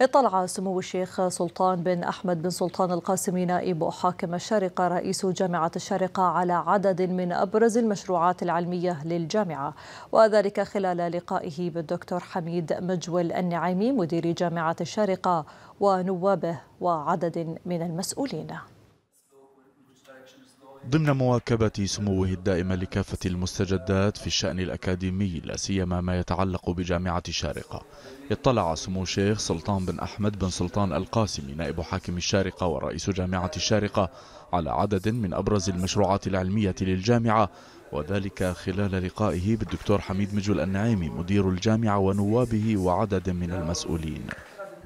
اطلع سمو الشيخ سلطان بن أحمد بن سلطان القاسمي نائب حاكم الشارقة رئيس جامعة الشارقة على عدد من أبرز المشروعات العلمية للجامعة وذلك خلال لقائه بالدكتور حميد مجول النعيمي مدير جامعة الشارقة ونوابه وعدد من المسؤولين ضمن مواكبة سموه الدائمة لكافة المستجدات في الشأن الأكاديمي لا سيما ما يتعلق بجامعة الشارقة اطلع سمو الشيخ سلطان بن أحمد بن سلطان القاسمي نائب حاكم الشارقة ورئيس جامعة الشارقة على عدد من أبرز المشروعات العلمية للجامعة وذلك خلال لقائه بالدكتور حميد مجل النعيمي مدير الجامعة ونوابه وعدد من المسؤولين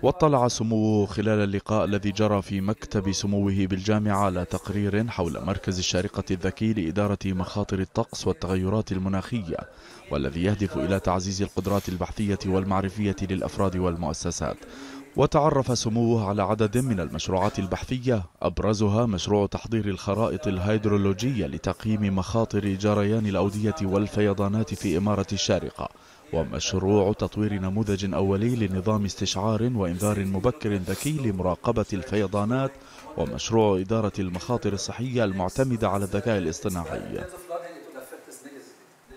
واطلع سموه خلال اللقاء الذي جرى في مكتب سموه بالجامعة على تقرير حول مركز الشارقة الذكي لإدارة مخاطر الطقس والتغيرات المناخية والذي يهدف إلى تعزيز القدرات البحثية والمعرفية للأفراد والمؤسسات وتعرف سموه على عدد من المشروعات البحثية أبرزها مشروع تحضير الخرائط الهيدرولوجية لتقييم مخاطر جريان الأودية والفيضانات في إمارة الشارقة ومشروع تطوير نموذج أولي لنظام استشعار وإنذار مبكر ذكي لمراقبة الفيضانات ومشروع إدارة المخاطر الصحية المعتمدة على الذكاء الاصطناعي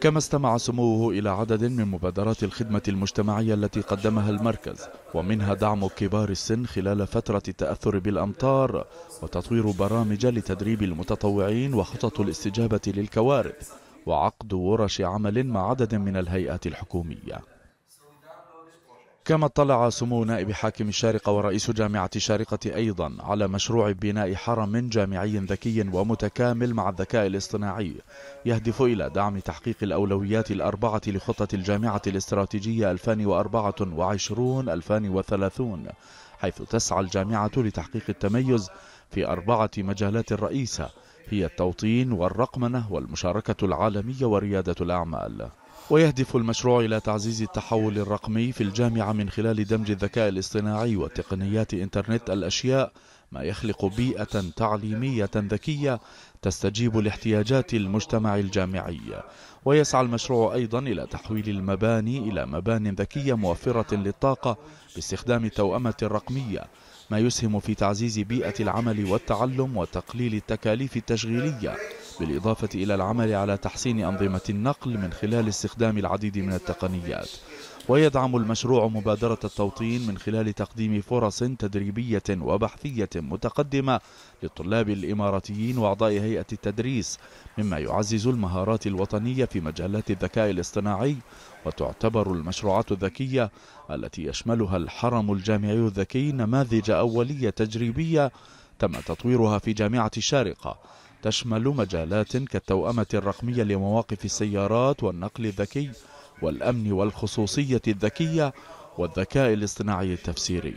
كما استمع سموه إلى عدد من مبادرات الخدمة المجتمعية التي قدمها المركز ومنها دعم كبار السن خلال فترة التأثر بالأمطار وتطوير برامج لتدريب المتطوعين وخطط الاستجابة للكوارث وعقد ورش عمل مع عدد من الهيئات الحكومية كما اطلع سمو نائب حاكم الشارقة ورئيس جامعة الشارقة أيضا على مشروع بناء حرم جامعي ذكي ومتكامل مع الذكاء الاصطناعي يهدف إلى دعم تحقيق الأولويات الأربعة لخطة الجامعة الاستراتيجية 2024-2030 حيث تسعى الجامعة لتحقيق التميز في أربعة مجالات رئيسة هي التوطين والرقمنة والمشاركة العالمية وريادة الأعمال ويهدف المشروع إلى تعزيز التحول الرقمي في الجامعة من خلال دمج الذكاء الاصطناعي وتقنيات إنترنت الأشياء ما يخلق بيئة تعليمية ذكية تستجيب لاحتياجات المجتمع الجامعي ويسعى المشروع أيضا إلى تحويل المباني إلى مبان ذكية موفرة للطاقة باستخدام التوأمة الرقمية ما يسهم في تعزيز بيئة العمل والتعلم وتقليل التكاليف التشغيلية بالإضافة إلى العمل على تحسين أنظمة النقل من خلال استخدام العديد من التقنيات ويدعم المشروع مبادرة التوطين من خلال تقديم فرص تدريبية وبحثية متقدمة للطلاب الإماراتيين وأعضاء هيئة التدريس مما يعزز المهارات الوطنية في مجالات الذكاء الاصطناعي وتعتبر المشروعات الذكية التي يشملها الحرم الجامعي الذكي نماذج أولية تجريبية تم تطويرها في جامعة الشارقة تشمل مجالات كالتوأمة الرقمية لمواقف السيارات والنقل الذكي والأمن والخصوصية الذكية والذكاء الاصطناعي التفسيري